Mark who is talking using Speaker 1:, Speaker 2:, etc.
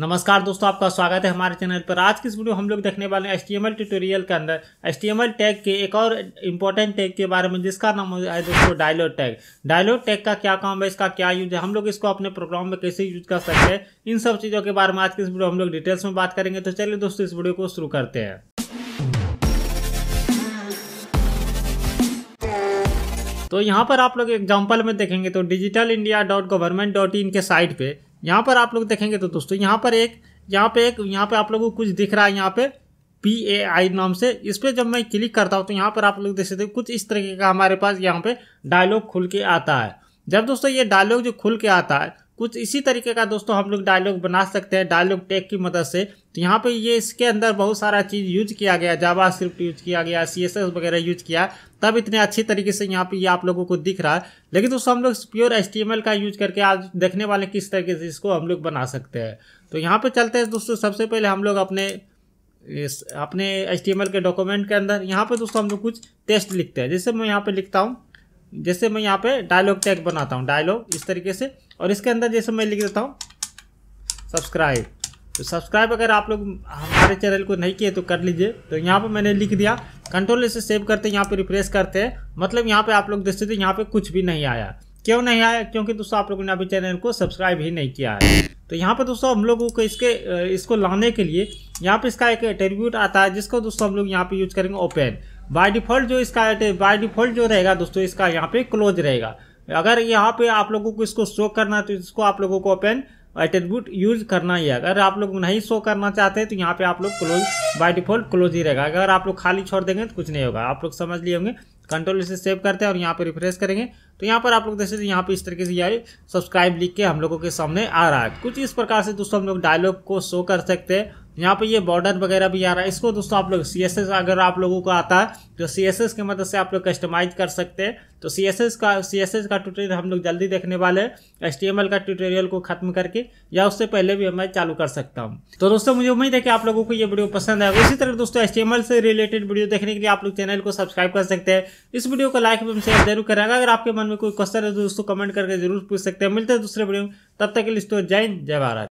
Speaker 1: नमस्कार दोस्तों आपका स्वागत है हमारे चैनल पर आज की इस वीडियो हम लोग देखने वाले हैं एस ट्यूटोरियल के अंदर एस टैग के एक और इम्पोर्टेंट टैग के बारे में जिसका नाम है दोस्तों डायलॉग टैग डायलॉग टैग का क्या काम है इसका क्या यूज है हम लोग इसको अपने प्रोग्राम में कैसे यूज कर सकते हैं इन सब चीज़ों के बारे में आज की इस वीडियो हम लोग डिटेल्स में बात करेंगे तो चलिए दोस्तों इस वीडियो को शुरू करते हैं तो यहाँ पर आप लोग एग्जाम्पल में देखेंगे तो digital India dot government dot in के साइट पे यहाँ पर आप लोग देखेंगे तो दोस्तों यहाँ पर एक यहाँ पे एक यहाँ पे आप लोगों को कुछ दिख रहा है यहाँ पे पी ए आई नाम से इस पर जब मैं क्लिक करता हूँ तो यहाँ पर आप लोग देख सकते हो कुछ इस तरीके का हमारे पास यहाँ पे डायलॉग खुल के आता है जब दोस्तों ये डायलॉग जो खुल के आता है कुछ इसी तरीके का दोस्तों हम लोग डायलॉग बना सकते हैं डायलॉग टैग की मदद से तो यहाँ पे ये इसके अंदर बहुत सारा चीज़ यूज किया गया जावा स्क्रिप्ट यूज किया गया सी वगैरह यूज किया तब इतने अच्छी तरीके से यहाँ पे ये आप लोगों को दिख रहा है लेकिन दोस्तों हम लोग प्योर एस का यूज करके आज देखने वाले किस तरीके से इसको हम लोग बना सकते हैं तो यहाँ पर चलते हैं दोस्तों सबसे पहले हम लोग अपने टी अपने एच के डॉक्यूमेंट के अंदर यहाँ पर दोस्तों हम लोग कुछ टेस्ट लिखते हैं जैसे मैं यहाँ पर लिखता हूँ जैसे मैं यहाँ पे डायलॉग टैग बनाता हूँ डायलॉग इस तरीके से और इसके अंदर जैसे मैं लिख देता हूँ सब्सक्राइब तो सब्सक्राइब अगर आप लोग हमारे चैनल को नहीं किए तो कर लीजिए तो यहाँ पे मैंने लिख दिया कंट्रोल इसे सेव करते हैं यहाँ पे रिफ्रेश करते हैं मतलब यहाँ पे आप लोग देख सकते यहाँ पे कुछ भी नहीं आया क्यों नहीं आया क्योंकि दोस्तों आप लोगों ने अभी चैनल को सब्सक्राइब ही नहीं किया है तो यहाँ पर दोस्तों हम लोगों को इसके इसको लाने के लिए यहाँ पे इसका एक एट्रीब्यूट आता है जिसको दोस्तों हम लोग यहाँ पे यूज करेंगे ओपन बाय डिफॉल्ट जो इसका बाय डिफॉल्ट जो रहेगा दोस्तों इसका यहाँ पे क्लोज रहेगा अगर यहाँ पे आप लोगों को इसको शो करना है तो इसको आप लोगों को ओपन एट्रीब्यूट यूज करना ही है अगर आप लोग नहीं शो करना चाहते तो यहाँ पे आप लोग क्लोज बाय डिफॉल्ट क्लोज ही रहेगा अगर आप लोग खाली छोड़ देंगे तो कुछ नहीं होगा आप लोग समझ लिए होंगे कंट्रोल इसे सेव करते हैं और यहाँ पे रिफ्रेश करेंगे तो यहाँ पर आप लोग देख सकते यहाँ पे इस तरीके से यही सब्सक्राइब लिख के हम लोगों के सामने आ रहा है कुछ इस प्रकार से दोस्तों हम लोग डायलॉग को शो कर सकते हैं यहाँ पे ये बॉर्डर वगैरह भी आ रहा है इसको दोस्तों आप लोग सी अगर आप लोगों को आता है तो सी की मदद से आप लोग कस्टमाइज कर सकते हैं तो सी का सी का ट्यूटोरियल हम लोग जल्दी देखने वाले हैं एच का ट्यूटोरियल को खत्म करके या उससे पहले भी मैं चालू कर सकता हूँ तो दोस्तों मुझे उम्मीद है कि आप लोगों को ये वीडियो पसंद आएगा इसी तरह दोस्तों एच से रिलेटेड वीडियो देखने के लिए आप लोग चैनल को सब्सक्राइब कर सकते हैं इस वीडियो को लाइक एवं शेयर जरूर करेगा अगर आपके मन में कोई क्वेश्चन है तो दोस्तों कमेंट करके जरूर पूछ सकते हैं मिलते हैं दूसरे वीडियो में तब तक के लिए दोस्तों जय हिंद जय भारत